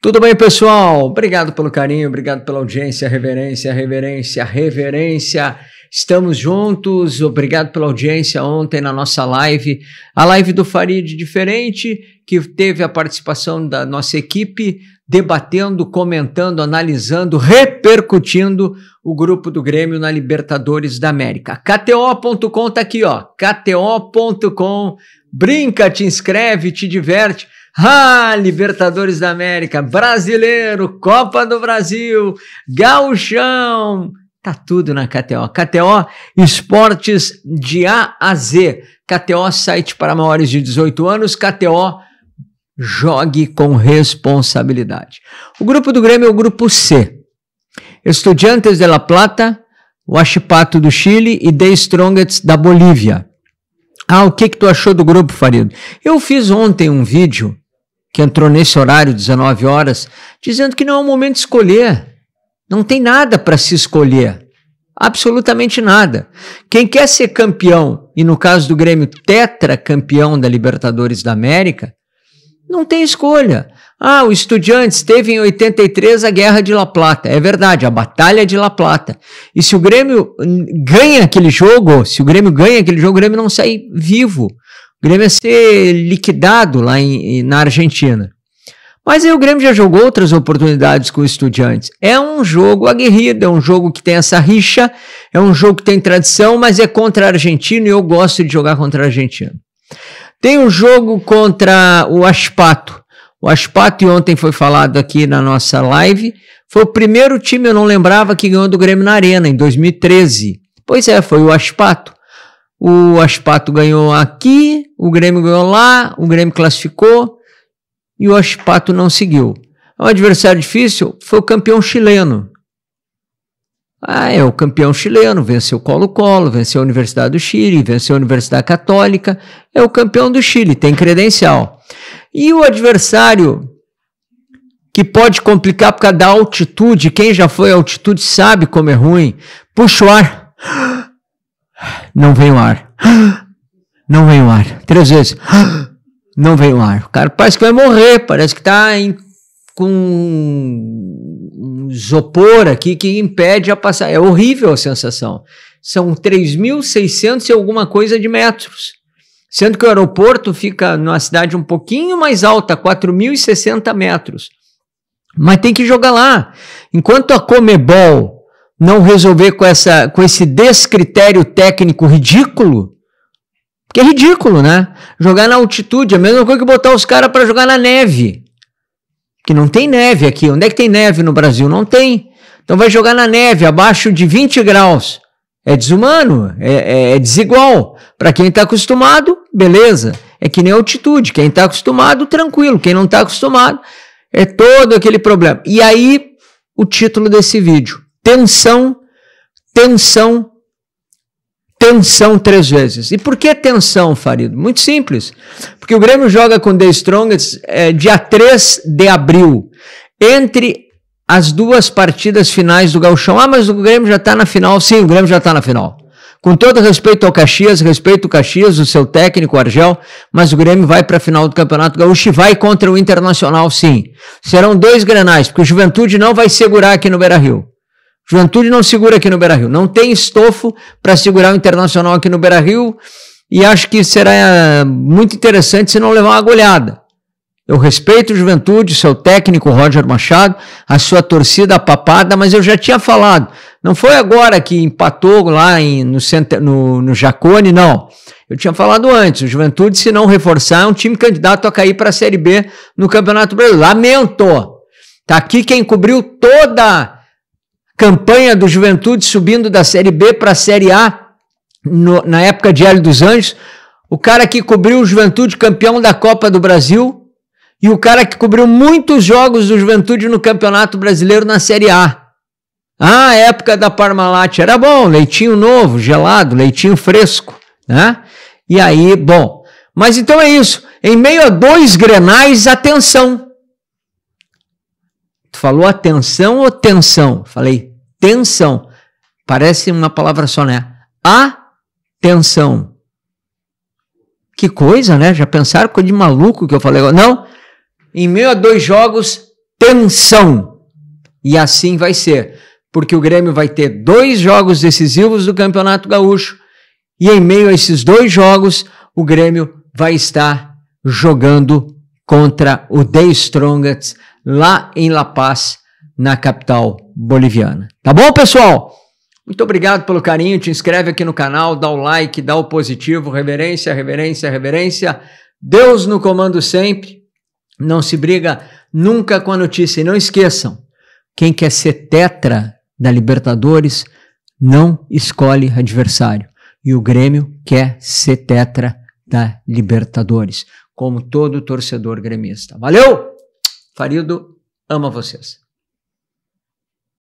Tudo bem, pessoal? Obrigado pelo carinho, obrigado pela audiência, reverência, reverência, reverência. Estamos juntos. Obrigado pela audiência ontem na nossa live, a live do Farid diferente, que teve a participação da nossa equipe debatendo, comentando, analisando, repercutindo o grupo do Grêmio na Libertadores da América. KTO.com tá aqui, ó. KTO.com. Brinca, te inscreve, te diverte. Ah, Libertadores da América, Brasileiro, Copa do Brasil, Gauchão, tá tudo na KTO. KTO Esportes de A a Z. KTO site para maiores de 18 anos, KTO jogue com responsabilidade. O grupo do Grêmio é o grupo C. Estudiantes de La Plata, Huachipato do Chile e The Strongets da Bolívia. Ah, o que que tu achou do grupo, Farido? Eu fiz ontem um vídeo que entrou nesse horário, 19 horas, dizendo que não é o momento de escolher. Não tem nada para se escolher. Absolutamente nada. Quem quer ser campeão, e no caso do Grêmio, tetracampeão da Libertadores da América, não tem escolha. Ah, o Estudiantes teve em 83 a Guerra de La Plata. É verdade, a Batalha de La Plata. E se o Grêmio ganha aquele jogo, se o Grêmio ganha aquele jogo, o Grêmio não sai vivo. O Grêmio ia ser liquidado lá em, na Argentina. Mas aí o Grêmio já jogou outras oportunidades com o Estudiantes. É um jogo aguerrido, é um jogo que tem essa rixa, é um jogo que tem tradição, mas é contra a Argentina e eu gosto de jogar contra a Argentina. Tem o um jogo contra o Aspato. O Aspato, ontem foi falado aqui na nossa live, foi o primeiro time, eu não lembrava, que ganhou do Grêmio na Arena, em 2013. Pois é, foi o Aspato o Aspato ganhou aqui, o Grêmio ganhou lá, o Grêmio classificou e o Aspato não seguiu. É um adversário difícil foi o campeão chileno. Ah, é o campeão chileno, venceu o Colo-Colo, venceu a Universidade do Chile, venceu a Universidade Católica, é o campeão do Chile, tem credencial. E o adversário que pode complicar por causa da altitude, quem já foi à altitude sabe como é ruim, puxa o ar não veio ar. Não veio ar. Três vezes. Não veio ar. O cara parece que vai morrer, parece que está em, com um isopor aqui que impede a passar. É horrível a sensação. São 3.600 e alguma coisa de metros. Sendo que o aeroporto fica numa cidade um pouquinho mais alta, 4.060 metros. Mas tem que jogar lá. Enquanto a Comebol não resolver com, essa, com esse descritério técnico ridículo? Porque é ridículo, né? Jogar na altitude é a mesma coisa que botar os caras para jogar na neve. Que não tem neve aqui. Onde é que tem neve no Brasil? Não tem. Então vai jogar na neve, abaixo de 20 graus. É desumano, é, é, é desigual. Para quem está acostumado, beleza. É que nem altitude. Quem está acostumado, tranquilo. Quem não está acostumado, é todo aquele problema. E aí, o título desse vídeo Tensão, tensão, tensão três vezes. E por que tensão, Farido? Muito simples. Porque o Grêmio joga com The Strongest é, dia 3 de abril. Entre as duas partidas finais do Gauchão. Ah, mas o Grêmio já está na final. Sim, o Grêmio já está na final. Com todo respeito ao Caxias, respeito ao Caxias, o seu técnico, o Argel, mas o Grêmio vai para a final do Campeonato Gaúcho e vai contra o Internacional, sim. Serão dois grenais, porque o Juventude não vai segurar aqui no Beira-Rio. Juventude não segura aqui no Beira Rio. Não tem estofo para segurar o Internacional aqui no Beira Rio. E acho que será eh, muito interessante se não levar uma goleada. Eu respeito o Juventude, seu técnico Roger Machado, a sua torcida papada, mas eu já tinha falado. Não foi agora que empatou lá em, no, no, no Jacone, não. Eu tinha falado antes, o Juventude, se não reforçar, é um time candidato a cair para a Série B no Campeonato Brasileiro. Lamento! Tá aqui quem cobriu toda Campanha do Juventude subindo da Série B para a Série A no, na época de Hélio dos Anjos. O cara que cobriu o Juventude campeão da Copa do Brasil e o cara que cobriu muitos jogos do Juventude no Campeonato Brasileiro na Série A. Ah, a época da Parmalat era bom, leitinho novo, gelado, leitinho fresco, né? E aí, bom. Mas então é isso. Em meio a dois grenais, atenção. Tu falou atenção ou tensão? Falei tensão. Parece uma palavra só, né? Atenção. Que coisa, né? Já pensaram coisa de maluco que eu falei agora? Não. Em meio a dois jogos, tensão. E assim vai ser. Porque o Grêmio vai ter dois jogos decisivos do Campeonato Gaúcho. E em meio a esses dois jogos, o Grêmio vai estar jogando contra o The Strongest lá em La Paz, na capital boliviana. Tá bom, pessoal? Muito obrigado pelo carinho. Te inscreve aqui no canal, dá o like, dá o positivo, reverência, reverência, reverência. Deus no comando sempre. Não se briga nunca com a notícia. E não esqueçam: quem quer ser tetra da Libertadores não escolhe adversário. E o Grêmio quer ser tetra da Libertadores, como todo torcedor gremista. Valeu! Farido ama vocês.